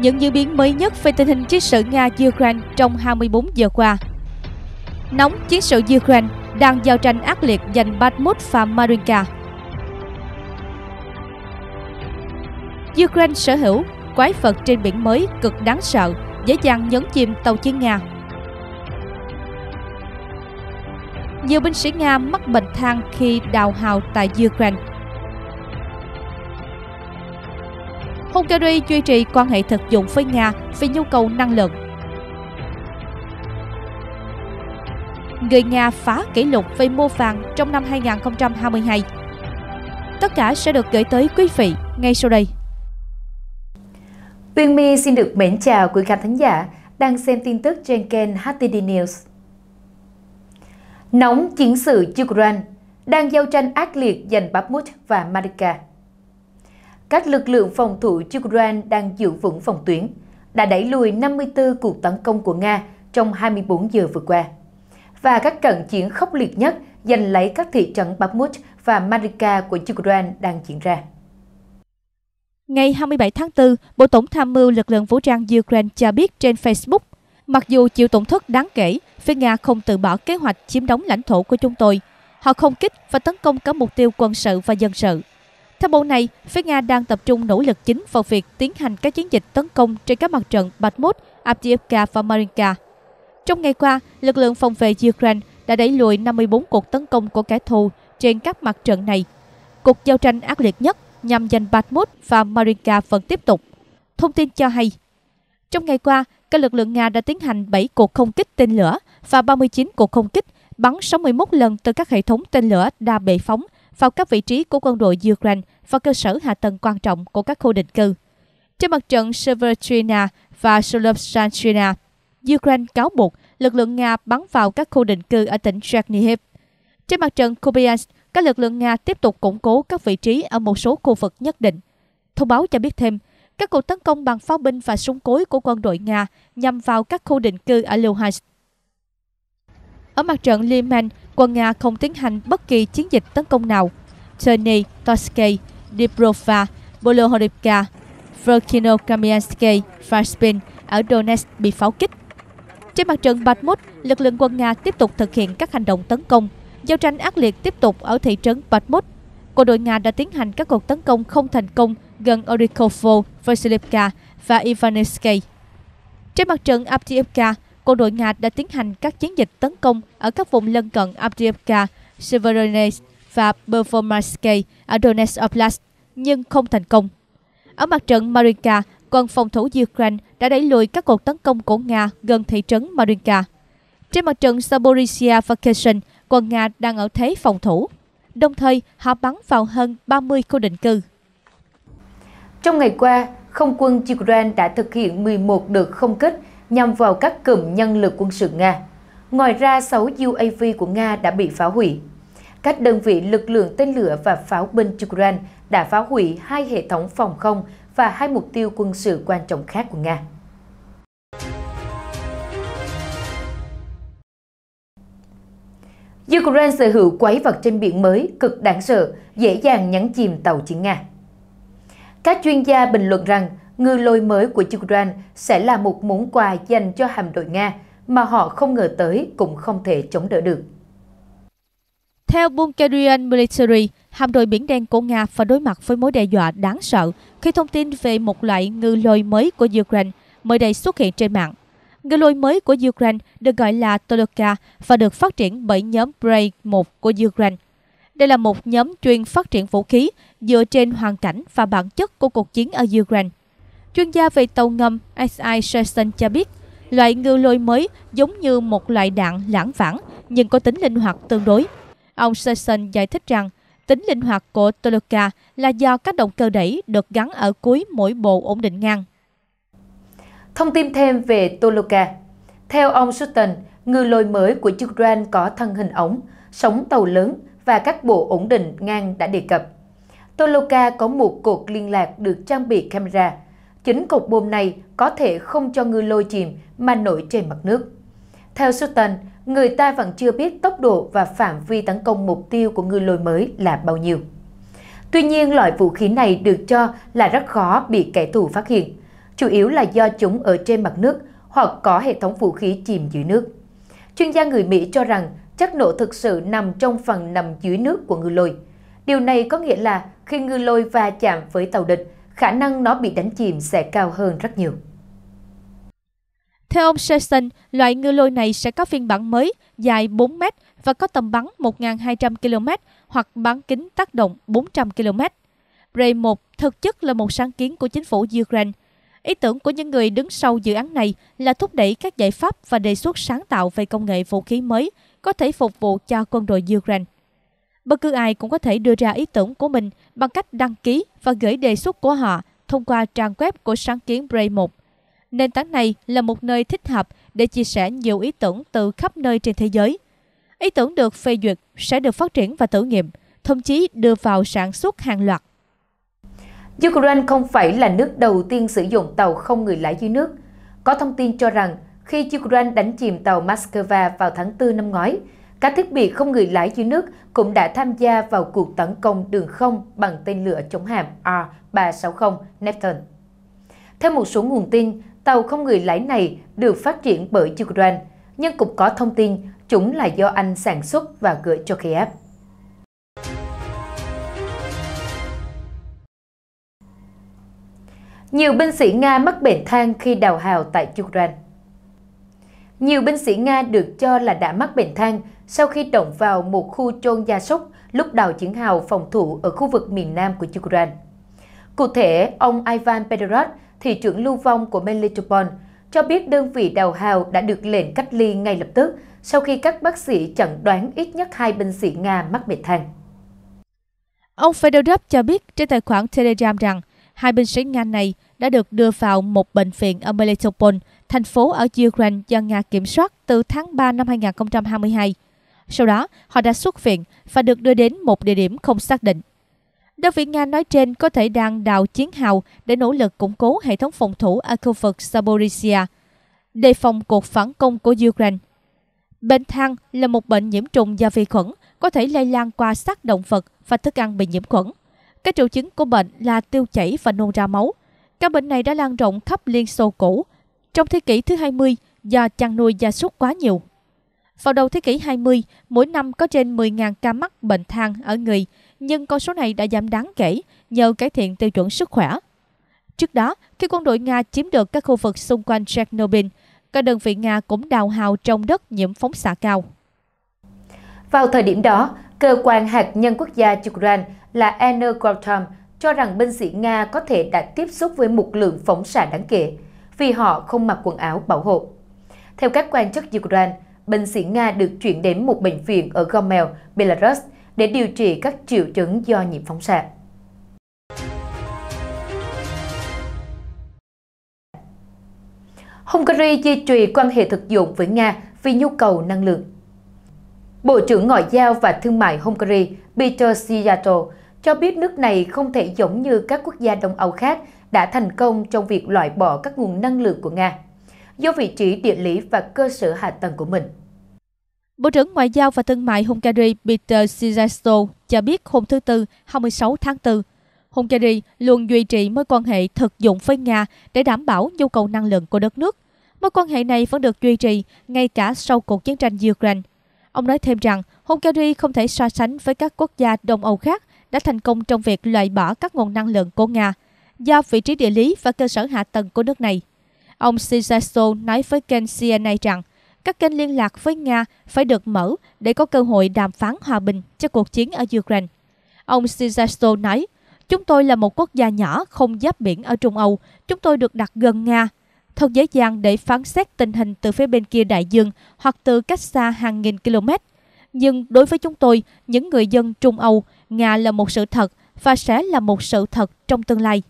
những diễn biến mới nhất về tình hình chiến sự Nga-Ukraine trong 24 giờ qua. Nóng chiến sự Ukraine đang giao tranh ác liệt giành Bakhmut và Marinka. Ukraine sở hữu quái vật trên biển mới cực đáng sợ, dễ dàng nhấn chìm tàu chiến Nga. Nhiều binh sĩ Nga mắc bệnh than khi đào hào tại Ukraine. Hungary duy trì quan hệ thực dụng với Nga vì nhu cầu năng lượng. Người Nga phá kỷ lục về mua vàng trong năm 2022. Tất cả sẽ được gửi tới quý vị ngay sau đây. Uyên My xin được mến chào quý khán thính giả đang xem tin tức trên kênh HTD News. Nóng chiến sự Ukraine đang giao tranh ác liệt giành Bakhmut và Mariupol các lực lượng phòng thủ Ukraine đang giữ vững phòng tuyến, đã đẩy lùi 54 cuộc tấn công của Nga trong 24 giờ vừa qua. Và các trận chiến khốc liệt nhất giành lấy các thị trấn Bakhmut và Marika của Ukraine đang diễn ra. Ngày 27 tháng 4, Bộ Tổng tham mưu lực lượng vũ trang Ukraine cho biết trên Facebook, mặc dù chịu tổn thất đáng kể, phía Nga không từ bỏ kế hoạch chiếm đóng lãnh thổ của chúng tôi. Họ không kích và tấn công các mục tiêu quân sự và dân sự. Theo bộ này, phía Nga đang tập trung nỗ lực chính vào việc tiến hành các chiến dịch tấn công trên các mặt trận Bakhmut, Avdiivka và Marinka. Trong ngày qua, lực lượng phòng vệ Ukraine đã đẩy lùi 54 cuộc tấn công của kẻ thù trên các mặt trận này. Cuộc giao tranh ác liệt nhất nhằm giành Bakhmut và Marinka vẫn tiếp tục. Thông tin cho hay, trong ngày qua, các lực lượng Nga đã tiến hành 7 cuộc không kích tên lửa và 39 cuộc không kích bắn 61 lần từ các hệ thống tên lửa đa bệ phóng – vào các vị trí của quân đội Ukraine và cơ sở hạ tầng quan trọng của các khu định cư. Trên mặt trận Severchina và Solovsanchina, Ukraine cáo buộc lực lượng Nga bắn vào các khu định cư ở tỉnh Chernihiv. Trên mặt trận Kupiansk, các lực lượng Nga tiếp tục củng cố các vị trí ở một số khu vực nhất định. Thông báo cho biết thêm, các cuộc tấn công bằng pháo binh và súng cối của quân đội Nga nhằm vào các khu định cư ở Luhansk. Ở mặt trận Liman, quân Nga không tiến hành bất kỳ chiến dịch tấn công nào. Cherny, Toske, Dibrova, Bolohorivka, Verkhino Kamiansky và ở Donetsk bị pháo kích. Trên mặt trận Bakhmut, lực lượng quân Nga tiếp tục thực hiện các hành động tấn công. Giao tranh ác liệt tiếp tục ở thị trấn Bakhmut. Quân đội Nga đã tiến hành các cuộc tấn công không thành công gần Orikovo, Vasilivka và Ivanivsky. Trên mặt trận Avdiivka, Quân đội Nga đã tiến hành các chiến dịch tấn công ở các vùng lân cận Avdiivka, Severodonetsk và Performanske ở Donetsk Oblast, nhưng không thành công. Ở mặt trận Marinka, quân phòng thủ Ukraine đã đẩy lùi các cuộc tấn công của Nga gần thị trấn Marinka. Trên mặt trận Saborisia và Kherson, quân Nga đang ở thế phòng thủ. Đồng thời, họ bắn vào hơn 30 khu định cư. Trong ngày qua, không quân Ukraine đã thực hiện 11 đợt không kích nhằm vào các cụm nhân lực quân sự Nga. Ngoài ra, 6 UAV của Nga đã bị phá hủy. Các đơn vị lực lượng tên lửa và pháo binh Ukraine đã phá hủy hai hệ thống phòng không và hai mục tiêu quân sự quan trọng khác của Nga. Ukraine sở hữu quái vật trên biển mới cực đáng sợ, dễ dàng nhấn chìm tàu chiến Nga. Các chuyên gia bình luận rằng ngư lôi mới của Ukraine sẽ là một món quà dành cho hạm đội Nga mà họ không ngờ tới cũng không thể chống đỡ được. Theo Bulgarian Military, hạm đội Biển Đen của Nga phải đối mặt với mối đe dọa đáng sợ khi thông tin về một loại ngư lôi mới của Ukraine mới đây xuất hiện trên mạng. Ngư lôi mới của Ukraine được gọi là Toloka và được phát triển bởi nhóm Bray 1 của Ukraine. Đây là một nhóm chuyên phát triển vũ khí dựa trên hoàn cảnh và bản chất của cuộc chiến ở Ukraine. Chuyên gia về tàu ngầm S.I. Sesson cho biết, loại ngư lôi mới giống như một loại đạn lãng vãng nhưng có tính linh hoạt tương đối. Ông Sesson giải thích rằng, tính linh hoạt của Toluca là do các động cơ đẩy được gắn ở cuối mỗi bộ ổn định ngang. Thông tin thêm về Toluca Theo ông Sutton, ngư lôi mới của chiếc Ukraine có thân hình ống, sóng tàu lớn và các bộ ổn định ngang đã đề cập. Toluca có một cột liên lạc được trang bị camera, Chính cột buồm này có thể không cho ngư lôi chìm mà nổi trên mặt nước. Theo Sutton, người ta vẫn chưa biết tốc độ và phạm vi tấn công mục tiêu của ngư lôi mới là bao nhiêu. Tuy nhiên, loại vũ khí này được cho là rất khó bị kẻ thù phát hiện, chủ yếu là do chúng ở trên mặt nước hoặc có hệ thống vũ khí chìm dưới nước. Chuyên gia người Mỹ cho rằng chất nổ thực sự nằm trong phần nằm dưới nước của ngư lôi. Điều này có nghĩa là khi ngư lôi va chạm với tàu địch, khả năng nó bị đánh chìm sẽ cao hơn rất nhiều. Theo ông Sesson, loại ngư lôi này sẽ có phiên bản mới dài 4 mét và có tầm bắn 1.200 km hoặc bán kính tác động 400 km. Ray 1 thực chất là một sáng kiến của chính phủ Ukraine. Ý tưởng của những người đứng sau dự án này là thúc đẩy các giải pháp và đề xuất sáng tạo về công nghệ vũ khí mới có thể phục vụ cho quân đội Ukraine. Bất cứ ai cũng có thể đưa ra ý tưởng của mình bằng cách đăng ký và gửi đề xuất của họ thông qua trang web của sáng kiến Braille 1. Nền tảng này là một nơi thích hợp để chia sẻ nhiều ý tưởng từ khắp nơi trên thế giới. Ý tưởng được phê duyệt sẽ được phát triển và thử nghiệm, thậm chí đưa vào sản xuất hàng loạt. Ukraine không phải là nước đầu tiên sử dụng tàu không người lái dưới nước. Có thông tin cho rằng khi Ukraine đánh chìm tàu Moscow vào tháng 4 năm ngoái, các thiết bị không người lái dưới nước cũng đã tham gia vào cuộc tấn công đường không bằng tên lửa chống hạm R-360 Neptune. Theo một số nguồn tin, tàu không người lái này được phát triển bởi Ukraine, nhưng cũng có thông tin chúng là do Anh sản xuất và gửi cho Kiev. Nhiều binh sĩ Nga mắc bệnh thang khi đào hào tại Ukraine nhiều binh sĩ Nga được cho là đã mắc bệnh than sau khi động vào một khu chôn gia súc lúc đào chiến hào phòng thủ ở khu vực miền nam của Ukraine. Cụ thể, ông Ivan Pedorov, thị trưởng lưu vong của Melitopol, cho biết đơn vị đào hào đã được lệnh cách ly ngay lập tức sau khi các bác sĩ chẩn đoán ít nhất hai binh sĩ Nga mắc bệnh than. Ông Fedorov cho biết trên tài khoản Telegram rằng hai binh sĩ Nga này đã được đưa vào một bệnh viện ở Melitopol thành phố ở Ukraine do Nga kiểm soát từ tháng 3 năm 2022. Sau đó, họ đã xuất viện và được đưa đến một địa điểm không xác định. Đơn vị Nga nói trên có thể đang đào chiến hào để nỗ lực củng cố hệ thống phòng thủ ở khu vực Zaporizhia, đề phòng cuộc phản công của Ukraine. Bệnh thang là một bệnh nhiễm trùng do vi khuẩn, có thể lây lan qua xác động vật và thức ăn bị nhiễm khuẩn. Các triệu chứng của bệnh là tiêu chảy và nôn ra máu. Các bệnh này đã lan rộng khắp Liên Xô cũ trong thế kỷ thứ 20, do chăn nuôi gia súc quá nhiều. Vào đầu thế kỷ 20, mỗi năm có trên 10.000 ca mắc bệnh than ở người, nhưng con số này đã giảm đáng kể nhờ cải thiện tiêu chuẩn sức khỏe. Trước đó, khi quân đội Nga chiếm được các khu vực xung quanh Chernobyl, các đơn vị Nga cũng đào hào trong đất nhiễm phóng xạ cao. Vào thời điểm đó, cơ quan hạt nhân quốc gia Ukraine là Energoatom cho rằng binh sĩ Nga có thể đã tiếp xúc với một lượng phóng xạ đáng kể vì họ không mặc quần áo bảo hộ. Theo các quan chức Ukraine, bệnh sĩ Nga được chuyển đến một bệnh viện ở Gomel, Belarus để điều trị các triệu chứng do nhiễm phóng xạ. Hungary duy trì quan hệ thực dụng với Nga vì nhu cầu năng lượng. Bộ trưởng Ngoại giao và Thương mại Hungary Peter Sijato cho biết nước này không thể giống như các quốc gia Đông Âu khác đã thành công trong việc loại bỏ các nguồn năng lượng của Nga do vị trí địa lý và cơ sở hạ tầng của mình. Bộ trưởng Ngoại giao và Thương mại Hungary Peter Sijasto cho biết hôm thứ Tư 26 tháng 4, Hungary luôn duy trì mối quan hệ thực dụng với Nga để đảm bảo nhu cầu năng lượng của đất nước. Mối quan hệ này vẫn được duy trì ngay cả sau cuộc chiến tranh Ukraine. Ông nói thêm rằng Hungary không thể so sánh với các quốc gia Đông Âu khác đã thành công trong việc loại bỏ các nguồn năng lượng của Nga – do vị trí địa lý và cơ sở hạ tầng của nước này. Ông Shizaso nói với kênh CNA rằng các kênh liên lạc với Nga phải được mở để có cơ hội đàm phán hòa bình cho cuộc chiến ở Ukraine. Ông Shizaso nói, Chúng tôi là một quốc gia nhỏ không giáp biển ở Trung Âu. Chúng tôi được đặt gần Nga. Thật dễ dàng để phán xét tình hình từ phía bên kia đại dương hoặc từ cách xa hàng nghìn km. Nhưng đối với chúng tôi, những người dân Trung Âu, Nga là một sự thật và sẽ là một sự thật trong tương lai.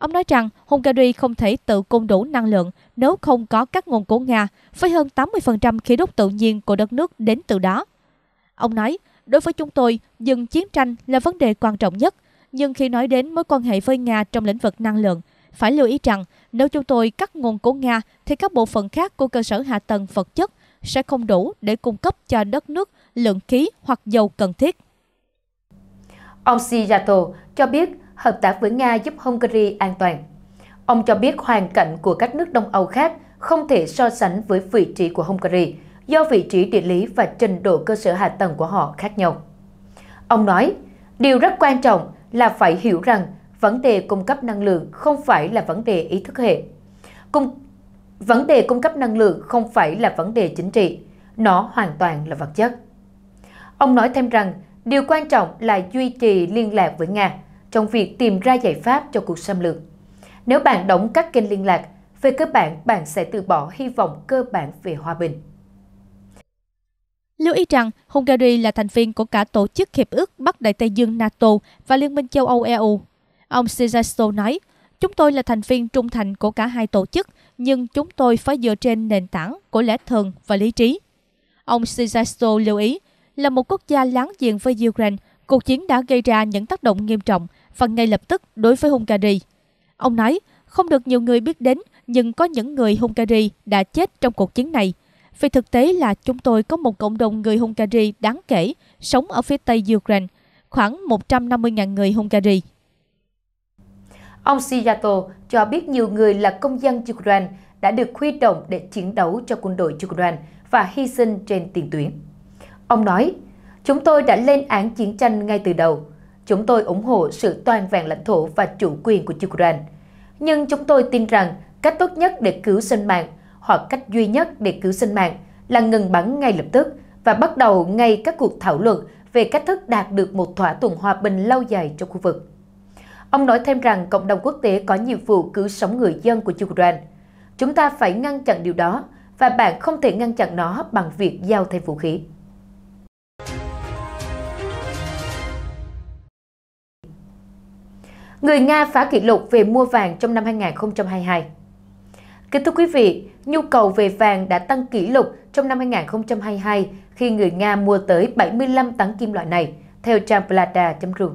Ông nói rằng Hungary không thể tự cung đủ năng lượng nếu không có các nguồn của Nga, với hơn 80% khí đốt tự nhiên của đất nước đến từ đó. Ông nói, đối với chúng tôi, dừng chiến tranh là vấn đề quan trọng nhất, nhưng khi nói đến mối quan hệ với Nga trong lĩnh vực năng lượng, phải lưu ý rằng nếu chúng tôi cắt nguồn của Nga thì các bộ phận khác của cơ sở hạ tầng vật chất sẽ không đủ để cung cấp cho đất nước lượng khí hoặc dầu cần thiết. Ông Shiyato cho biết hợp tác với Nga giúp Hungary an toàn. Ông cho biết hoàn cảnh của các nước Đông Âu khác không thể so sánh với vị trí của Hungary do vị trí địa lý và trình độ cơ sở hạ tầng của họ khác nhau. Ông nói, điều rất quan trọng là phải hiểu rằng vấn đề cung cấp năng lượng không phải là vấn đề ý thức hệ. Cung... Vấn đề cung cấp năng lượng không phải là vấn đề chính trị, nó hoàn toàn là vật chất. Ông nói thêm rằng, điều quan trọng là duy trì liên lạc với Nga, trong việc tìm ra giải pháp cho cuộc xâm lược. Nếu bạn đóng các kênh liên lạc, về cơ bản bạn sẽ từ bỏ hy vọng cơ bản về hòa bình. Lưu ý rằng, Hungary là thành viên của cả Tổ chức Hiệp ước Bắc Đại Tây Dương NATO và Liên minh châu Âu EU. Ông Sijasto nói, Chúng tôi là thành viên trung thành của cả hai tổ chức, nhưng chúng tôi phải dựa trên nền tảng của lẽ thường và lý trí. Ông Sijasto lưu ý là một quốc gia láng giềng với Ukraine, Cuộc chiến đã gây ra những tác động nghiêm trọng và ngay lập tức đối với Hungary. Ông nói, không được nhiều người biết đến nhưng có những người Hungary đã chết trong cuộc chiến này. Vì thực tế là chúng tôi có một cộng đồng người Hungary đáng kể sống ở phía tây Ukraine, khoảng 150.000 người Hungary. Ông Siyato cho biết nhiều người là công dân Ukraine đã được huy động để chiến đấu cho quân đội Ukraine và hy sinh trên tiền tuyến. Ông nói, Chúng tôi đã lên án chiến tranh ngay từ đầu. Chúng tôi ủng hộ sự toàn vẹn lãnh thổ và chủ quyền của Ukraine. Nhưng chúng tôi tin rằng cách tốt nhất để cứu sinh mạng hoặc cách duy nhất để cứu sinh mạng là ngừng bắn ngay lập tức và bắt đầu ngay các cuộc thảo luận về cách thức đạt được một thỏa thuận hòa bình lâu dài trong khu vực. Ông nói thêm rằng cộng đồng quốc tế có nhiệm vụ cứu sống người dân của Ukraine. Chúng ta phải ngăn chặn điều đó và bạn không thể ngăn chặn nó bằng việc giao thêm vũ khí. Người Nga phá kỷ lục về mua vàng trong năm 2022 Kính thưa quý vị, nhu cầu về vàng đã tăng kỷ lục trong năm 2022 khi người Nga mua tới 75 tấn kim loại này, theo trang Plata.ru.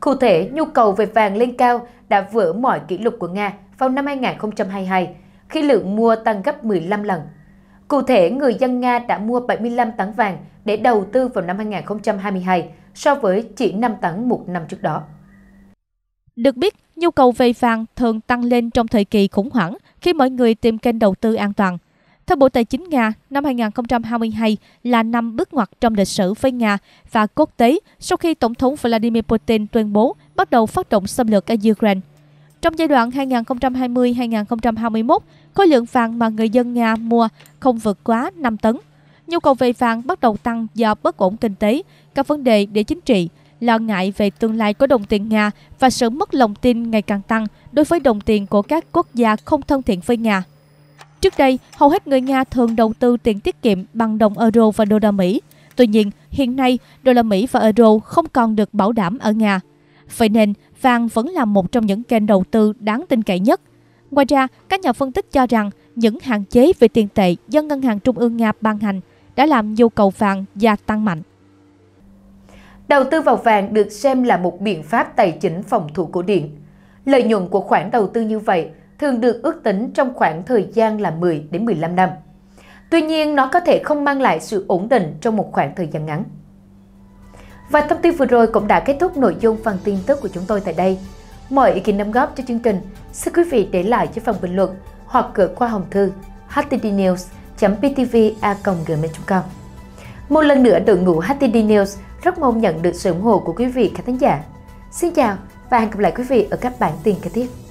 Cụ thể, nhu cầu về vàng lên cao đã vỡ mọi kỷ lục của Nga vào năm 2022, khi lượng mua tăng gấp 15 lần. Cụ thể, người dân Nga đã mua 75 tấn vàng để đầu tư vào năm 2022 so với chỉ 5 tấn một năm trước đó. Được biết, nhu cầu về vàng thường tăng lên trong thời kỳ khủng hoảng khi mọi người tìm kênh đầu tư an toàn. Theo Bộ Tài chính Nga, năm 2022 là năm bước ngoặt trong lịch sử với Nga và quốc tế sau khi Tổng thống Vladimir Putin tuyên bố bắt đầu phát động xâm lược ở Ukraine. Trong giai đoạn 2020-2021, khối lượng vàng mà người dân Nga mua không vượt quá 5 tấn. Nhu cầu về vàng bắt đầu tăng do bất ổn kinh tế, các vấn đề địa chính trị, lo ngại về tương lai của đồng tiền Nga và sự mất lòng tin ngày càng tăng đối với đồng tiền của các quốc gia không thân thiện với Nga. Trước đây, hầu hết người Nga thường đầu tư tiền tiết kiệm bằng đồng euro và đô la Mỹ. Tuy nhiên, hiện nay, đô la Mỹ và euro không còn được bảo đảm ở Nga. Vậy nên, vàng vẫn là một trong những kênh đầu tư đáng tin cậy nhất. Ngoài ra, các nhà phân tích cho rằng những hạn chế về tiền tệ do Ngân hàng Trung ương Nga ban hành đã làm nhu cầu vàng gia tăng mạnh. Đầu tư vào vàng được xem là một biện pháp tài chính phòng thủ cổ điển. Lợi nhuận của khoản đầu tư như vậy thường được ước tính trong khoảng thời gian là 10 đến 15 năm. Tuy nhiên, nó có thể không mang lại sự ổn định trong một khoảng thời gian ngắn. Và thông tin vừa rồi cũng đã kết thúc nội dung phần tin tức của chúng tôi tại đây. Mọi ý kiến đóng góp cho chương trình, xin quý vị để lại cho phần bình luận hoặc gửi qua hòm thư htdnews.ptv.gmail.com. Một lần nữa đội ngũ HTD News rất mong nhận được sự ủng hộ của quý vị khán giả. Xin chào và hẹn gặp lại quý vị ở các bản tin kế tiếp.